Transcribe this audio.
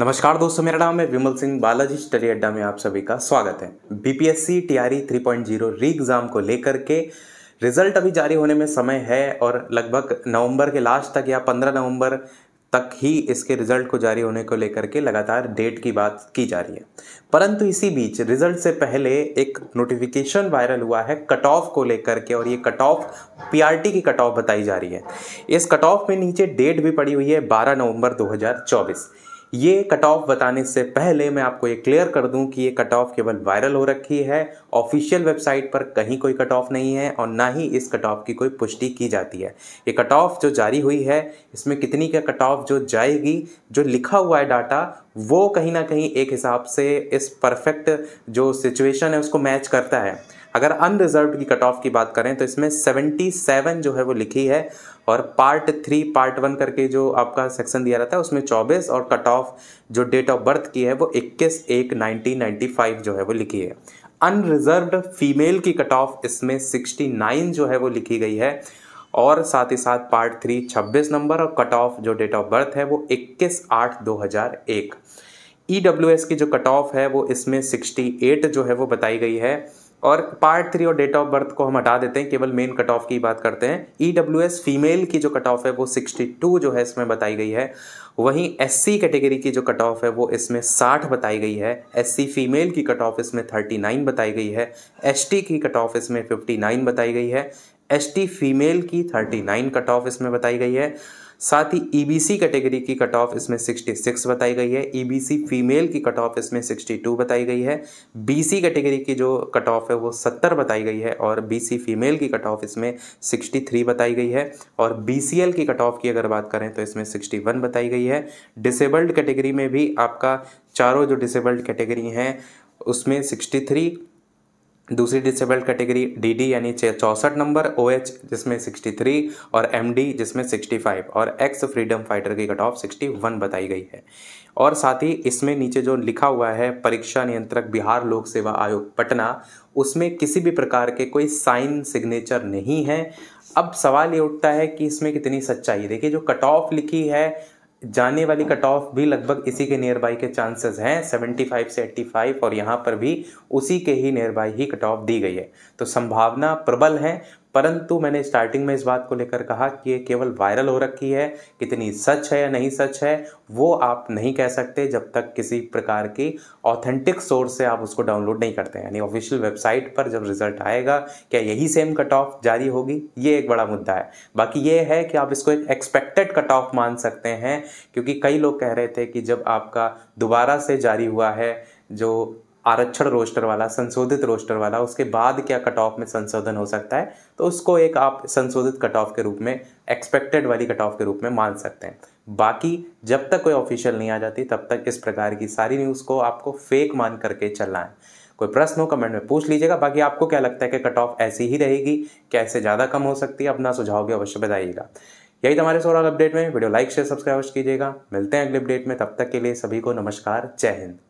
नमस्कार दोस्तों मेरा नाम है विमल सिंह बालाजी स्टडी अड्डा में आप सभी का स्वागत है बीपीएससी टीआरई 3.0 री एग्ज़ाम को लेकर के रिजल्ट अभी जारी होने में समय है और लगभग नवंबर के लास्ट तक या 15 नवंबर तक ही इसके रिजल्ट को जारी होने को लेकर के लगातार डेट की बात की जा रही है परंतु इसी बीच रिजल्ट से पहले एक नोटिफिकेशन वायरल हुआ है कट ऑफ को लेकर के और ये कट ऑफ पीआरटी की कट ऑफ बताई जा रही है इस कट ऑफ में नीचे डेट भी पड़ी हुई है 12 नवंबर 2024 ये कट ऑफ बताने से पहले मैं आपको ये क्लियर कर दूं कि ये कट ऑफ केवल वायरल हो रखी है ऑफिशियल वेबसाइट पर कहीं कोई कट ऑफ नहीं है और ना ही इस कट ऑफ की कोई पुष्टि की जाती है ये कट ऑफ जो जारी हुई है इसमें कितनी का कट ऑफ जो जाएगी जो लिखा हुआ है डाटा वो कहीं ना कहीं एक हिसाब से इस परफेक्ट जो सिचुएशन है उसको मैच करता है अगर अनरिजर्व की कट ऑफ की बात करें तो इसमें सेवेंटी सेवन जो है वो लिखी है और पार्ट थ्री पार्ट वन करके जो आपका सेक्शन दिया रहता है उसमें चौबीस और कट ऑफ जो डेट ऑफ बर्थ की है वो इक्कीस एक नाइनटीन फाइव जो है वो लिखी है अनरिजर्व फीमेल की कट ऑफ इसमें सिक्सटी नाइन जो है वो लिखी गई है और साथ ही साथ पार्ट थ्री छब्बीस नंबर और कट ऑफ जो डेट ऑफ बर्थ है वो इक्कीस आठ दो हजार एक ई e की जो कट ऑफ है वो इसमें सिक्सटी एट जो है वो बताई गई है और पार्ट थ्री और डेट ऑफ बर्थ को हम हटा देते हैं केवल मेन कट ऑफ की बात करते हैं ई डब्ल्यू एस फीमेल की जो कट ऑफ है वो सिक्सटी टू जो है इसमें बताई गई है वहीं एस सी कैटेगरी की जो कट ऑफ है वो इसमें साठ बताई गई है एस सी फीमेल की कट ऑफ इसमें थर्टी नाइन बताई गई है एस टी की कट ऑफ इसमें फिफ्टी नाइन बताई गई है एस टी फीमेल की थर्टी नाइन कट ऑफ इसमें बताई गई है साथ ही ईबीसी e कैटेगरी की कट ऑफ इसमें 66 बताई गई है ईबीसी e फीमेल की कट ऑफ इसमें 62 बताई गई है बीसी कैटेगरी की जो कट ऑफ है वो 70 बताई गई है और बीसी फीमेल की कट ऑफ इसमें 63 बताई गई है और बीसीएल की कट ऑफ की अगर बात करें तो इसमें 61 बताई गई है डिसेबल्ड कैटेगरी में भी आपका चारों जो डिसेबल्ड कैटेगरी हैं उसमें सिक्सटी दूसरी डिसेबल्ड कैटेगरी डीडी यानी चौंसठ नंबर ओएच जिसमें 63 और एमडी जिसमें 65 और एक्स फ्रीडम फाइटर की कट ऑफ 61 बताई गई है और साथ ही इसमें नीचे जो लिखा हुआ है परीक्षा नियंत्रक बिहार लोक सेवा आयोग पटना उसमें किसी भी प्रकार के कोई साइन सिग्नेचर नहीं है अब सवाल ये उठता है कि इसमें कितनी सच्चाई देखिए जो कट ऑफ लिखी है जाने वाली कट ऑफ भी लगभग इसी के नियर बाई के चांसेस हैं 75 से 85 और यहाँ पर भी उसी के ही नियर बाई ही कट ऑफ दी गई है तो संभावना प्रबल है परंतु मैंने स्टार्टिंग में इस बात को लेकर कहा कि ये केवल वायरल हो रखी है कितनी सच है या नहीं सच है वो आप नहीं कह सकते जब तक किसी प्रकार की ऑथेंटिक सोर्स से आप उसको डाउनलोड नहीं करते यानी ऑफिशियल वेबसाइट पर जब रिजल्ट आएगा क्या यही सेम कट ऑफ जारी होगी ये एक बड़ा मुद्दा है बाकी ये है कि आप इसको एक एक्सपेक्टेड कट ऑफ मान सकते हैं क्योंकि कई लोग कह रहे थे कि जब आपका दोबारा से जारी हुआ है जो आरक्षण रोस्टर वाला संशोधित रोस्टर वाला उसके बाद क्या कट ऑफ में संशोधन हो सकता है तो उसको एक आप संशोधित कट ऑफ के रूप में एक्सपेक्टेड वाली कट ऑफ के रूप में मान सकते हैं बाकी जब तक कोई ऑफिशियल नहीं आ जाती तब तक इस प्रकार की सारी न्यूज़ को आपको फेक मान करके चलना है कोई प्रश्न हो कमेंट में पूछ लीजिएगा बाकी आपको क्या लगता है कि कट ऑफ ऐसी ही रहेगी क्या ज़्यादा कम हो सकती है अपना सुझाव भी अवश्य बताइएगा यही हमारे सोलह अपडेट में वीडियो लाइक शेयर सब्सक्राइब कीजिएगा मिलते हैं अगले अपडेट में तब तक के लिए सभी को नमस्कार जय हिंद